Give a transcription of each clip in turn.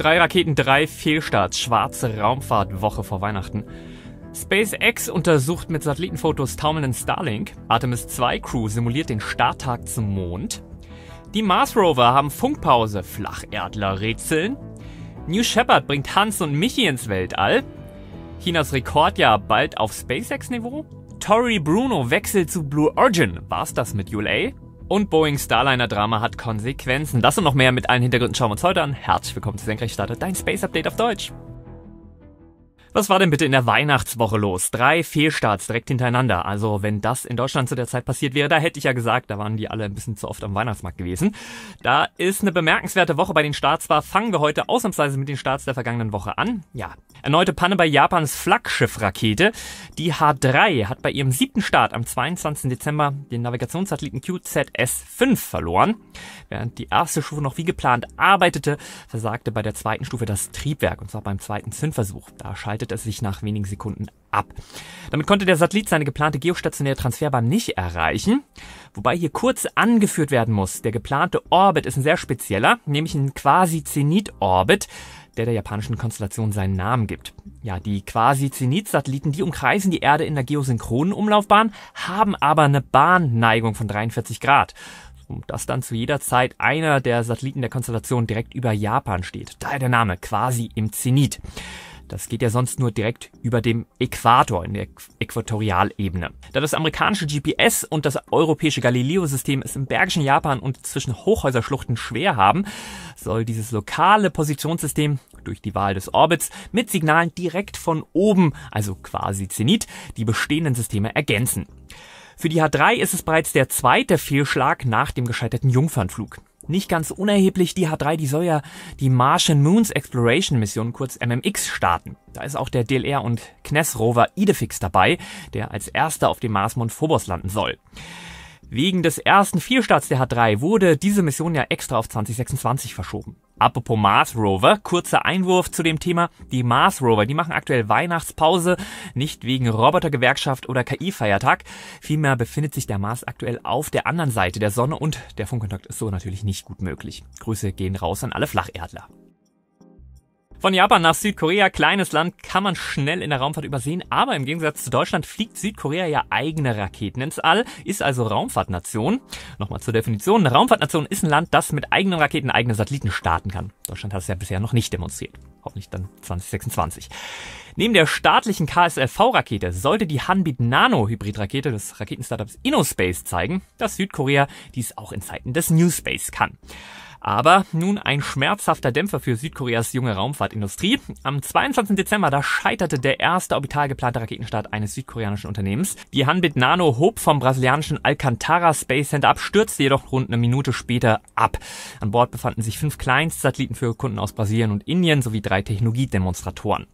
Drei Raketen, drei Fehlstarts, schwarze Raumfahrtwoche vor Weihnachten. SpaceX untersucht mit Satellitenfotos taumelnden Starlink. Artemis 2 Crew simuliert den Starttag zum Mond. Die Mars Rover haben Funkpause, Flacherdler rätseln. New Shepard bringt Hans und Michi ins Weltall. Chinas Rekordjahr bald auf SpaceX-Niveau. Tori Bruno wechselt zu Blue Origin. War's das mit ULA? Und Boeing Starliner Drama hat Konsequenzen. Das und noch mehr mit allen Hintergründen schauen wir uns heute an. Herzlich willkommen zu Senkrechtstarter, dein Space Update auf Deutsch. Was war denn bitte in der Weihnachtswoche los? Drei Fehlstarts direkt hintereinander. Also wenn das in Deutschland zu der Zeit passiert wäre, da hätte ich ja gesagt, da waren die alle ein bisschen zu oft am Weihnachtsmarkt gewesen. Da ist eine bemerkenswerte Woche bei den Starts war. Fangen wir heute ausnahmsweise mit den Starts der vergangenen Woche an. Ja, erneute Panne bei Japans Flaggschiffrakete. Die H3 hat bei ihrem siebten Start am 22. Dezember den Navigationssatelliten QZS-5 verloren. Während die erste Stufe noch wie geplant arbeitete, versagte bei der zweiten Stufe das Triebwerk, und zwar beim zweiten Zündversuch. Da schaltet es sich nach wenigen Sekunden ab. Damit konnte der Satellit seine geplante geostationäre Transferbahn nicht erreichen, wobei hier kurz angeführt werden muss, der geplante Orbit ist ein sehr spezieller, nämlich ein quasi Zenit-Orbit, der der japanischen Konstellation seinen Namen gibt. Ja, die quasi Zenit-Satelliten, die umkreisen die Erde in der geosynchronen Umlaufbahn, haben aber eine Bahnneigung von 43 Grad dass dann zu jeder Zeit einer der Satelliten der Konstellation direkt über Japan steht. Daher der Name quasi im Zenit. Das geht ja sonst nur direkt über dem Äquator in der Äquatorialebene. Da das amerikanische GPS und das europäische Galileo-System es im bergischen Japan und zwischen Hochhäuserschluchten schwer haben, soll dieses lokale Positionssystem durch die Wahl des Orbits mit Signalen direkt von oben, also quasi Zenit, die bestehenden Systeme ergänzen. Für die H3 ist es bereits der zweite Fehlschlag nach dem gescheiterten Jungfernflug nicht ganz unerheblich, die H3, die soll ja die Martian Moons Exploration Mission, kurz MMX, starten. Da ist auch der DLR und CNES Rover Idefix dabei, der als erster auf dem Marsmond Phobos landen soll. Wegen des ersten Vierstarts der H3 wurde diese Mission ja extra auf 2026 verschoben. Apropos Mars Rover, kurzer Einwurf zu dem Thema. Die Mars Rover, die machen aktuell Weihnachtspause, nicht wegen Robotergewerkschaft oder KI-Feiertag. Vielmehr befindet sich der Mars aktuell auf der anderen Seite der Sonne und der Funkkontakt ist so natürlich nicht gut möglich. Grüße gehen raus an alle Flacherdler. Von Japan nach Südkorea, kleines Land, kann man schnell in der Raumfahrt übersehen, aber im Gegensatz zu Deutschland fliegt Südkorea ja eigene Raketen ins All, ist also Raumfahrtnation. Nochmal zur Definition, eine Raumfahrtnation ist ein Land, das mit eigenen Raketen eigene Satelliten starten kann. Deutschland hat es ja bisher noch nicht demonstriert. Hoffentlich dann 2026. Neben der staatlichen KSLV-Rakete sollte die Hanbit Nano-Hybrid-Rakete des Raketen-Startups InnoSpace zeigen, dass Südkorea dies auch in Zeiten des New Space kann. Aber nun ein schmerzhafter Dämpfer für Südkoreas junge Raumfahrtindustrie. Am 22. Dezember, da scheiterte der erste orbital geplante Raketenstart eines südkoreanischen Unternehmens. Die Hanbit Nano hob vom brasilianischen Alcantara Space Center ab, stürzte jedoch rund eine Minute später ab. An Bord befanden sich fünf Kleinstsatelliten für Kunden aus Brasilien und Indien sowie drei Technologiedemonstratoren.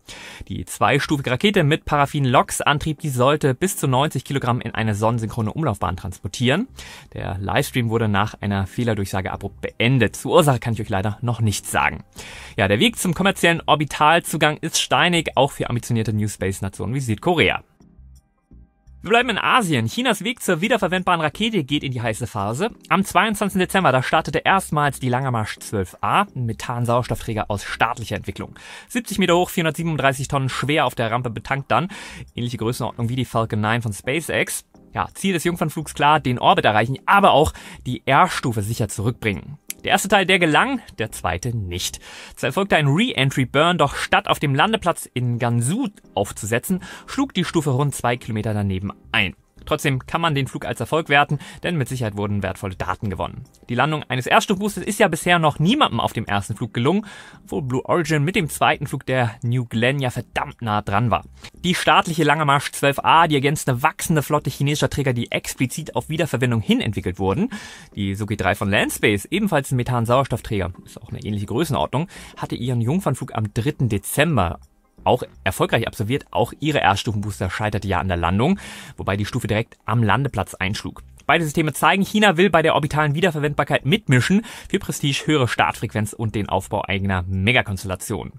Die zweistufige Rakete mit Paraffin-LOX-Antrieb, die sollte bis zu 90 Kilogramm in eine sonnensynchrone Umlaufbahn transportieren. Der Livestream wurde nach einer Fehlerdurchsage abrupt beendet. Tipps zur Ursache kann ich euch leider noch nichts sagen. Ja, der Weg zum kommerziellen Orbitalzugang ist steinig, auch für ambitionierte New Space Nationen wie Südkorea. Wir bleiben in Asien. Chinas Weg zur wiederverwendbaren Rakete geht in die heiße Phase. Am 22. Dezember, da startete erstmals die Langermarsch 12A, ein Methansauerstoffträger aus staatlicher Entwicklung. 70 Meter hoch, 437 Tonnen schwer auf der Rampe betankt dann. Ähnliche Größenordnung wie die Falcon 9 von SpaceX. Ja, Ziel des Jungfernflugs klar, den Orbit erreichen, aber auch die R-Stufe sicher zurückbringen. Der erste Teil, der gelang, der zweite nicht. Es erfolgte ein Re-Entry-Burn, doch statt auf dem Landeplatz in Gansu aufzusetzen, schlug die Stufe rund zwei Kilometer daneben ein. Trotzdem kann man den Flug als Erfolg werten, denn mit Sicherheit wurden wertvolle Daten gewonnen. Die Landung eines Erststoffboosters ist ja bisher noch niemandem auf dem ersten Flug gelungen, obwohl Blue Origin mit dem zweiten Flug der New Glenn ja verdammt nah dran war. Die staatliche Lange Marsch 12a, die ergänzt eine wachsende Flotte chinesischer Träger, die explizit auf Wiederverwendung hin entwickelt wurden. Die Suki 3 von Landspace, ebenfalls ein Methan-Sauerstoffträger, ist auch eine ähnliche Größenordnung, hatte ihren Jungfernflug am 3. Dezember auch erfolgreich absolviert. Auch ihre r scheiterte ja an der Landung, wobei die Stufe direkt am Landeplatz einschlug. Beide Systeme zeigen, China will bei der orbitalen Wiederverwendbarkeit mitmischen für Prestige, höhere Startfrequenz und den Aufbau eigener Megakonstellationen.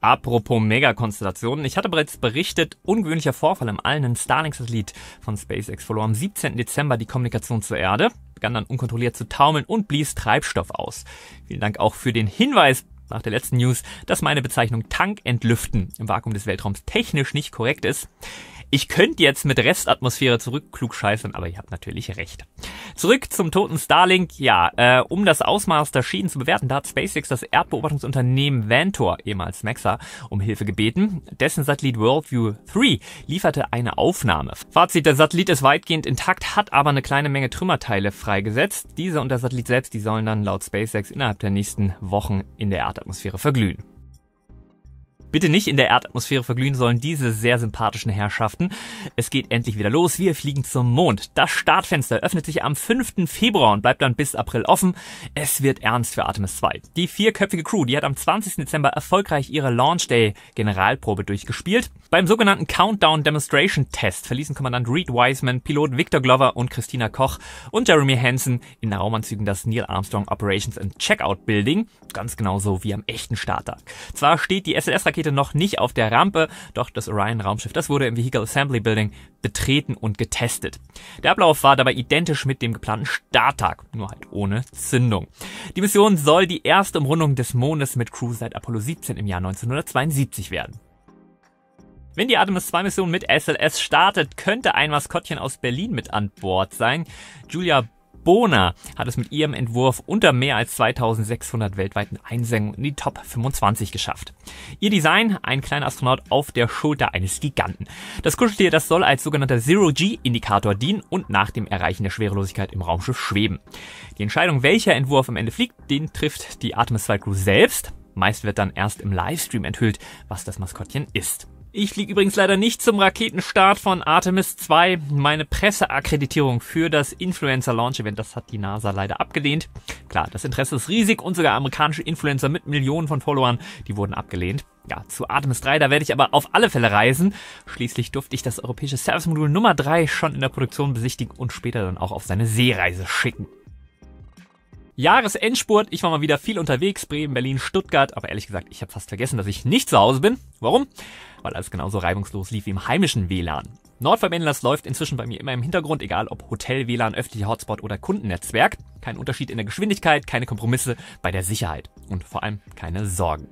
Apropos Megakonstellationen, ich hatte bereits berichtet, ungewöhnlicher Vorfall im allen Starlink-Satellit von SpaceX verlor am 17. Dezember die Kommunikation zur Erde, begann dann unkontrolliert zu taumeln und blies Treibstoff aus. Vielen Dank auch für den Hinweis, nach der letzten News, dass meine Bezeichnung Tank entlüften im Vakuum des Weltraums technisch nicht korrekt ist. Ich könnte jetzt mit Restatmosphäre zurück zurückklugscheißen, aber ihr habt natürlich recht. Zurück zum toten Starlink. Ja, äh, um das Ausmaß der Schäden zu bewerten, da hat SpaceX das Erdbeobachtungsunternehmen Vantor, ehemals Maxa, um Hilfe gebeten. Dessen Satellit WorldView 3 lieferte eine Aufnahme. Fazit, der Satellit ist weitgehend intakt, hat aber eine kleine Menge Trümmerteile freigesetzt. Diese und der Satellit selbst, die sollen dann laut SpaceX innerhalb der nächsten Wochen in der Erdatmosphäre verglühen bitte nicht in der Erdatmosphäre verglühen sollen diese sehr sympathischen Herrschaften. Es geht endlich wieder los. Wir fliegen zum Mond. Das Startfenster öffnet sich am 5. Februar und bleibt dann bis April offen. Es wird ernst für Artemis 2. Die vierköpfige Crew, die hat am 20. Dezember erfolgreich ihre Launch Day Generalprobe durchgespielt. Beim sogenannten Countdown Demonstration Test verließen Kommandant Reed Wiseman, Pilot Victor Glover und Christina Koch und Jeremy Hansen in Raumanzügen das Neil Armstrong Operations and Checkout Building. Ganz genauso wie am echten Starttag. Zwar steht die SLS-Rakete Rakete noch nicht auf der Rampe, doch das Orion-Raumschiff, das wurde im Vehicle Assembly Building betreten und getestet. Der Ablauf war dabei identisch mit dem geplanten Starttag, nur halt ohne Zündung. Die Mission soll die erste Umrundung des Mondes mit Crew seit Apollo 17 im Jahr 1972 werden. Wenn die Artemis 2 Mission mit SLS startet, könnte ein Maskottchen aus Berlin mit an Bord sein. Julia Bona hat es mit ihrem Entwurf unter mehr als 2600 weltweiten Einsendungen in die Top 25 geschafft. Ihr Design, ein kleiner Astronaut auf der Schulter eines Giganten. Das Kuscheltier, das soll als sogenannter Zero-G-Indikator dienen und nach dem Erreichen der Schwerelosigkeit im Raumschiff schweben. Die Entscheidung, welcher Entwurf am Ende fliegt, den trifft die Artemis 2 Crew selbst. Meist wird dann erst im Livestream enthüllt, was das Maskottchen ist. Ich fliege übrigens leider nicht zum Raketenstart von Artemis 2. Meine Presseakkreditierung für das Influencer Launch Event, das hat die NASA leider abgelehnt. Klar, das Interesse ist riesig und sogar amerikanische Influencer mit Millionen von Followern, die wurden abgelehnt. Ja, zu Artemis 3, da werde ich aber auf alle Fälle reisen. Schließlich durfte ich das europäische Service-Modul Nummer 3 schon in der Produktion besichtigen und später dann auch auf seine Seereise schicken. Jahresendspurt. Ich war mal wieder viel unterwegs. Bremen, Berlin, Stuttgart. Aber ehrlich gesagt, ich habe fast vergessen, dass ich nicht zu Hause bin. Warum? weil alles genauso reibungslos lief wie im heimischen WLAN. Nordverbindlers läuft inzwischen bei mir immer im Hintergrund, egal ob Hotel, WLAN, öffentlicher Hotspot oder Kundennetzwerk. Kein Unterschied in der Geschwindigkeit, keine Kompromisse bei der Sicherheit und vor allem keine Sorgen.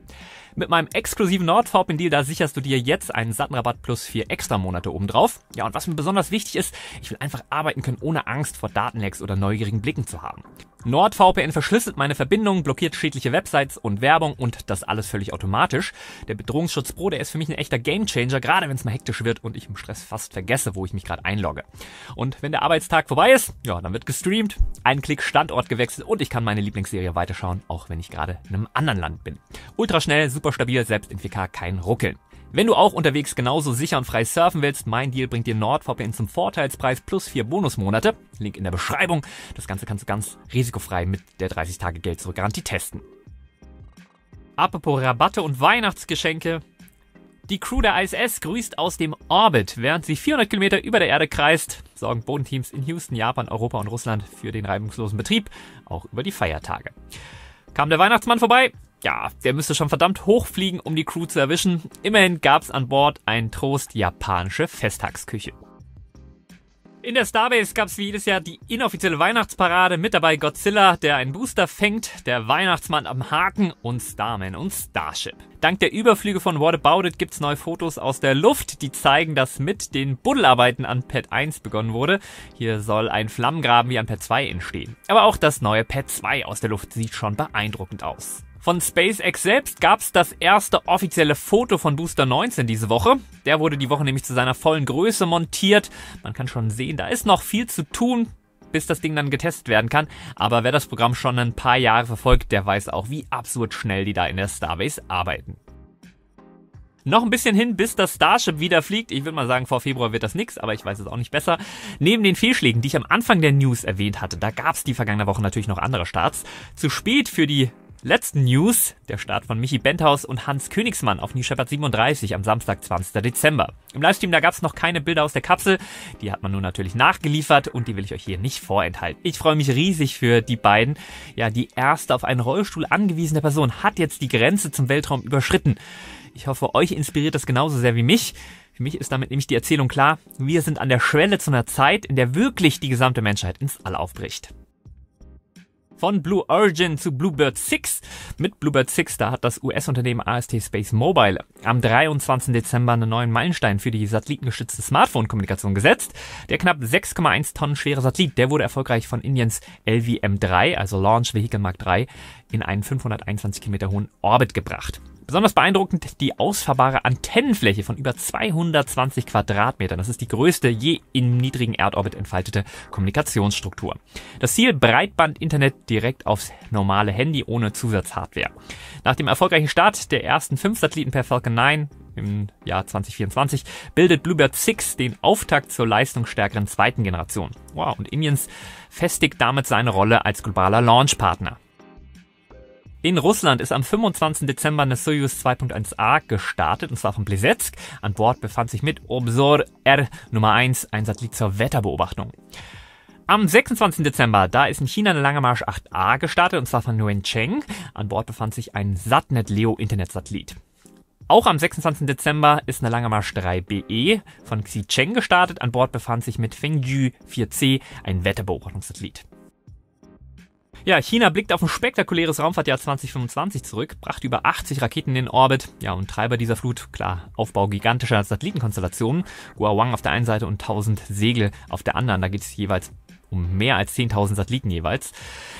Mit meinem exklusiven NordVPN-Deal, da sicherst du dir jetzt einen satten Rabatt plus vier extra Monate obendrauf. Ja, und was mir besonders wichtig ist, ich will einfach arbeiten können, ohne Angst vor Datenlecks oder neugierigen Blicken zu haben. NordVPN verschlüsselt meine Verbindungen, blockiert schädliche Websites und Werbung und das alles völlig automatisch. Der Bedrohungsschutz Pro, der ist für mich ein echter Gamechanger, gerade wenn es mal hektisch wird und ich im Stress fast vergesse, wo ich mich gerade einlogge. Und wenn der Arbeitstag vorbei ist, ja, dann wird gestreamt, ein Klick Standort gewechselt und ich kann meine Lieblingsserie weiterschauen, auch wenn ich gerade in einem anderen Land bin. Ultraschnell, super stabil, selbst in 4K kein Ruckeln. Wenn du auch unterwegs genauso sicher und frei surfen willst, mein Deal bringt dir NordVPN zum Vorteilspreis plus vier Bonusmonate. Link in der Beschreibung. Das Ganze kannst du ganz risikofrei mit der 30 Tage Geld zurück Garantie testen. Apropos Rabatte und Weihnachtsgeschenke. Die Crew der ISS grüßt aus dem Orbit, während sie 400 Kilometer über der Erde kreist. Sorgen Bodenteams in Houston, Japan, Europa und Russland für den reibungslosen Betrieb, auch über die Feiertage. Kam der Weihnachtsmann vorbei? ja, der müsste schon verdammt hochfliegen, um die Crew zu erwischen. Immerhin gab's an Bord einen Trost japanische Festtagsküche. In der Starbase gab es wie jedes Jahr die inoffizielle Weihnachtsparade. Mit dabei Godzilla, der einen Booster fängt, der Weihnachtsmann am Haken und Starman und Starship. Dank der Überflüge von What About It gibt's neue Fotos aus der Luft, die zeigen, dass mit den Buddelarbeiten an Pad 1 begonnen wurde. Hier soll ein Flammengraben wie an Pad 2 entstehen. Aber auch das neue Pad 2 aus der Luft sieht schon beeindruckend aus. Von SpaceX selbst gab es das erste offizielle Foto von Booster 19 diese Woche. Der wurde die Woche nämlich zu seiner vollen Größe montiert. Man kann schon sehen, da ist noch viel zu tun, bis das Ding dann getestet werden kann. Aber wer das Programm schon ein paar Jahre verfolgt, der weiß auch, wie absurd schnell die da in der Starbase arbeiten. Noch ein bisschen hin, bis das Starship wieder fliegt. Ich würde mal sagen, vor Februar wird das nix, aber ich weiß es auch nicht besser. Neben den Fehlschlägen, die ich am Anfang der News erwähnt hatte, da gab es die vergangene Woche natürlich noch andere Starts. Zu spät für die letzten News, der Start von Michi Benthaus und Hans Königsmann auf New Shepard 37 am Samstag, 20. Dezember. Im Livestream, da gab es noch keine Bilder aus der Kapsel, die hat man nun natürlich nachgeliefert und die will ich euch hier nicht vorenthalten. Ich freue mich riesig für die beiden. Ja, die erste auf einen Rollstuhl angewiesene Person hat jetzt die Grenze zum Weltraum überschritten. Ich hoffe, euch inspiriert das genauso sehr wie mich. Für mich ist damit nämlich die Erzählung klar, wir sind an der Schwelle zu einer Zeit, in der wirklich die gesamte Menschheit ins All aufbricht von Blue Origin zu Bluebird 6. Mit Bluebird 6, da hat das US-Unternehmen AST Space Mobile am 23. Dezember einen neuen Meilenstein für die satellitengestützte Smartphone-Kommunikation gesetzt. Der knapp 6,1 Tonnen schwere Satellit, der wurde erfolgreich von Indiens LVM-3, also Launch Vehicle Mark 3, in einen 521 Kilometer hohen Orbit gebracht. Besonders beeindruckend die ausfahrbare Antennenfläche von über 220 Quadratmetern. Das ist die größte je im niedrigen Erdorbit entfaltete Kommunikationsstruktur. Das Ziel Breitbandinternet direkt aufs normale Handy ohne Zusatzhardware. Nach dem erfolgreichen Start der ersten fünf Satelliten per Falcon 9 im Jahr 2024 bildet Bluebird 6 den Auftakt zur leistungsstärkeren zweiten Generation. Wow, und Indiens festigt damit seine Rolle als globaler Launchpartner. In Russland ist am 25. Dezember eine Soyuz 2.1a gestartet, und zwar von Blesetsk. An Bord befand sich mit Obsor R Nummer 1 ein Satellit zur Wetterbeobachtung. Am 26. Dezember, da ist in China eine lange Marsch 8a gestartet, und zwar von Yuancheng. An Bord befand sich ein Satnet Leo Internetsatellit. Auch am 26. Dezember ist eine lange Marsch 3BE von Xicheng gestartet. An Bord befand sich mit Fengyu 4C ein Wetterbeobachtungssatellit. Ja, China blickt auf ein spektakuläres Raumfahrtjahr 2025 zurück, brachte über 80 Raketen in den Orbit. Ja, und Treiber dieser Flut, klar, Aufbau gigantischer Satellitenkonstellationen, Guawang auf der einen Seite und 1000 Segel auf der anderen. Da geht es jeweils um mehr als 10.000 Satelliten jeweils.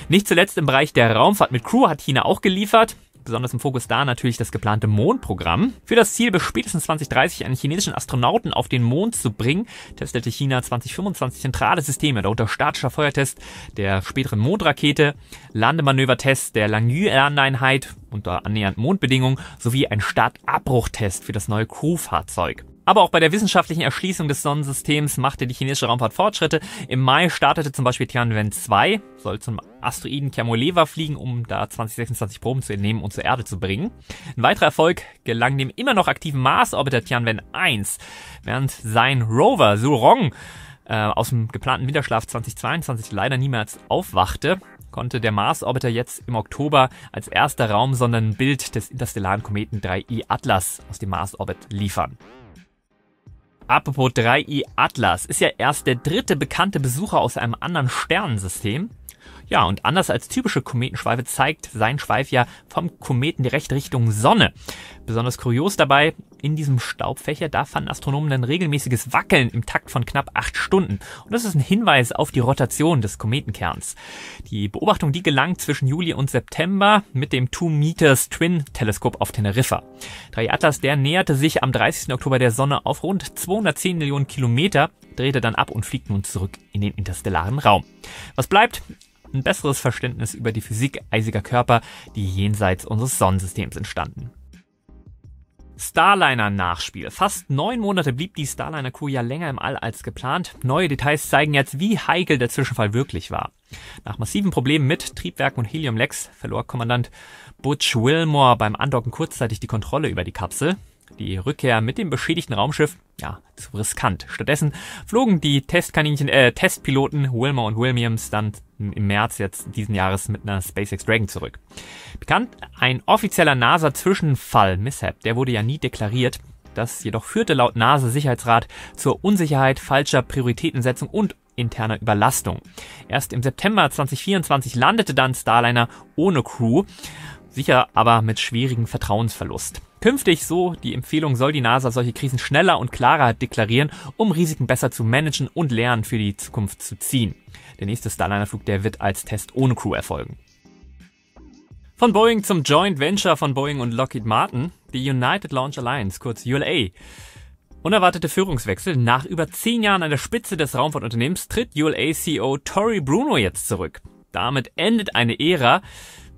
Nicht zuletzt im Bereich der Raumfahrt mit Crew hat China auch geliefert besonders im Fokus da natürlich das geplante Mondprogramm. Für das Ziel, bis spätestens 2030 einen chinesischen Astronauten auf den Mond zu bringen, testete China 2025 zentrale Systeme, darunter statischer Feuertest der späteren Mondrakete, Landemanövertest der Langyu-Landeinheit unter annähernd Mondbedingungen sowie ein Startabbruchtest für das neue Crew-Fahrzeug. Aber auch bei der wissenschaftlichen Erschließung des Sonnensystems machte die chinesische Raumfahrt Fortschritte. Im Mai startete zum Beispiel Tianwen 2, soll zum Asteroiden Kermoleva fliegen, um da 2026 Proben zu entnehmen und zur Erde zu bringen. Ein weiterer Erfolg gelang dem immer noch aktiven Mars-Orbiter Tianwen 1, während sein Rover Surong äh, aus dem geplanten Winterschlaf 2022 leider niemals aufwachte konnte der Mars-Orbiter jetzt im Oktober als erster Raum, sondern ein Bild des interstellaren Kometen 3i e Atlas aus dem Mars-Orbit liefern. Apropos 3i Atlas ist ja erst der dritte bekannte Besucher aus einem anderen Sternensystem. Ja, und anders als typische Kometenschweife zeigt sein Schweif ja vom Kometen direkt Richtung Sonne. Besonders kurios dabei, in diesem Staubfächer, da fanden Astronomen dann regelmäßiges Wackeln im Takt von knapp acht Stunden. Und das ist ein Hinweis auf die Rotation des Kometenkerns. Die Beobachtung, die gelang zwischen Juli und September mit dem Two Meters Twin Teleskop auf Teneriffa. Drei Atlas, der näherte sich am 30. Oktober der Sonne auf rund 210 Millionen Kilometer, drehte dann ab und fliegt nun zurück in den interstellaren Raum. Was bleibt? ein besseres Verständnis über die Physik eisiger Körper, die jenseits unseres Sonnensystems entstanden. Starliner-Nachspiel. Fast neun Monate blieb die Starliner-Crew ja länger im All als geplant. Neue Details zeigen jetzt, wie heikel der Zwischenfall wirklich war. Nach massiven Problemen mit Triebwerken und helium Heliumlecks verlor Kommandant Butch Wilmore beim Andocken kurzzeitig die Kontrolle über die Kapsel. Die Rückkehr mit dem beschädigten Raumschiff, ja, zu riskant. Stattdessen flogen die Testkaninchen, äh, Testpiloten Wilmer und Williams dann im März jetzt diesen Jahres mit einer SpaceX Dragon zurück. Bekannt ein offizieller NASA-Zwischenfall-Mishap, der wurde ja nie deklariert. Das jedoch führte laut NASA-Sicherheitsrat zur Unsicherheit falscher Prioritätensetzung und interner Überlastung. Erst im September 2024 landete dann Starliner ohne Crew, sicher aber mit schwierigem Vertrauensverlust. Künftig, so die Empfehlung, soll die NASA solche Krisen schneller und klarer deklarieren, um Risiken besser zu managen und Lernen für die Zukunft zu ziehen. Der nächste Starliner-Flug, der wird als Test ohne Crew erfolgen. Von Boeing zum Joint Venture von Boeing und Lockheed Martin, die United Launch Alliance, kurz ULA. Unerwartete Führungswechsel. Nach über zehn Jahren an der Spitze des Raumfahrtunternehmens tritt ULA-CEO Tori Bruno jetzt zurück. Damit endet eine Ära,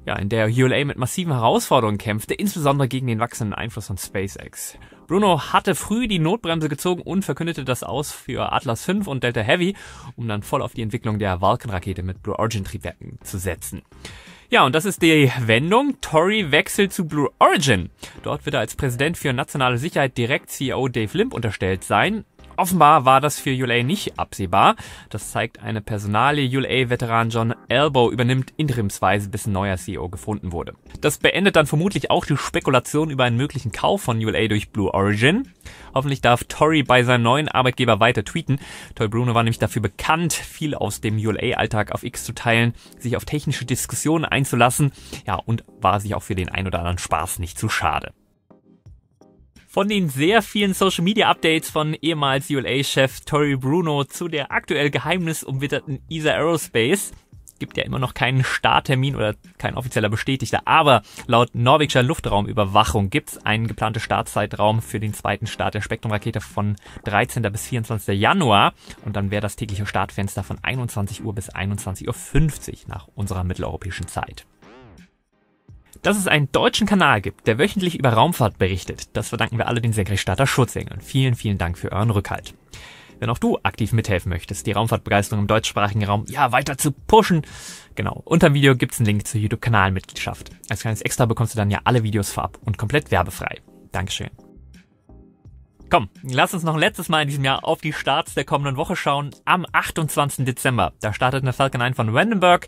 ja, in der ULA mit massiven Herausforderungen kämpfte, insbesondere gegen den wachsenden Einfluss von SpaceX. Bruno hatte früh die Notbremse gezogen und verkündete das aus für Atlas V und Delta Heavy, um dann voll auf die Entwicklung der Vulcan-Rakete mit Blue Origin-Triebwerken zu setzen. Ja, und das ist die Wendung. Tory wechselt zu Blue Origin. Dort wird er als Präsident für nationale Sicherheit direkt CEO Dave Limp unterstellt sein. Offenbar war das für ULA nicht absehbar. Das zeigt eine Personalie. ula veteran John Elbow übernimmt interimsweise, bis ein neuer CEO gefunden wurde. Das beendet dann vermutlich auch die Spekulation über einen möglichen Kauf von ULA durch Blue Origin. Hoffentlich darf Tory bei seinem neuen Arbeitgeber weiter tweeten. Toy Bruno war nämlich dafür bekannt, viel aus dem ULA-Alltag auf X zu teilen, sich auf technische Diskussionen einzulassen, ja, und war sich auch für den ein oder anderen Spaß nicht zu schade von den sehr vielen Social Media Updates von ehemals ULA-Chef Tori Bruno zu der aktuell geheimnisumwitterten ESA Aerospace gibt ja immer noch keinen Starttermin oder kein offizieller bestätigter, aber laut norwegischer Luftraumüberwachung gibt es einen geplanten Startzeitraum für den zweiten Start der Spektrumrakete von 13. bis 24. Januar und dann wäre das tägliche Startfenster von 21 Uhr bis 21.50 Uhr nach unserer mitteleuropäischen Zeit. Dass es einen deutschen Kanal gibt, der wöchentlich über Raumfahrt berichtet, das verdanken wir alle den Senkrechtstarter Schurzengeln. Vielen, vielen Dank für euren Rückhalt. Wenn auch du aktiv mithelfen möchtest, die Raumfahrtbegeisterung im deutschsprachigen Raum ja weiter zu pushen, genau, unter dem Video gibt's einen Link zur YouTube-Kanalmitgliedschaft. Als kleines Extra bekommst du dann ja alle Videos vorab und komplett werbefrei. Dankeschön. Komm, lass uns noch ein letztes Mal in diesem Jahr auf die Starts der kommenden Woche schauen. Am 28. Dezember, da startet eine Falcon 9 von Vandenberg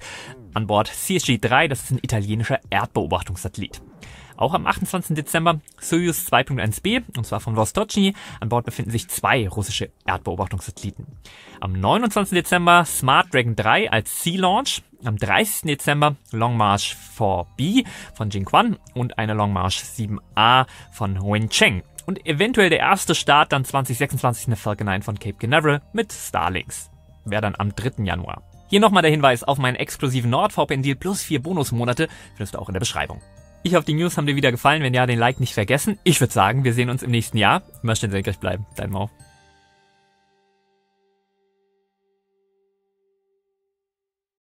an Bord CSG-3, das ist ein italienischer Erdbeobachtungssatellit. Auch am 28. Dezember Soyuz 2.1b, und zwar von Vostochny. An Bord befinden sich zwei russische Erdbeobachtungssatelliten. Am 29. Dezember Smart Dragon 3 als Sea Launch. Am 30. Dezember Long March 4B von Jingquan und eine Long March 7A von Wencheng und eventuell der erste Start dann 2026 in der Falcon 9 von Cape Canaveral mit Starlinks. Wäre dann am 3. Januar. Hier nochmal der Hinweis auf meinen exklusiven NordVPN-Deal plus vier Bonusmonate, findest du auch in der Beschreibung. Ich hoffe, die News haben dir wieder gefallen. Wenn ja, den Like nicht vergessen. Ich würde sagen, wir sehen uns im nächsten Jahr. Immer schön senkrecht bleiben. Dein Mau.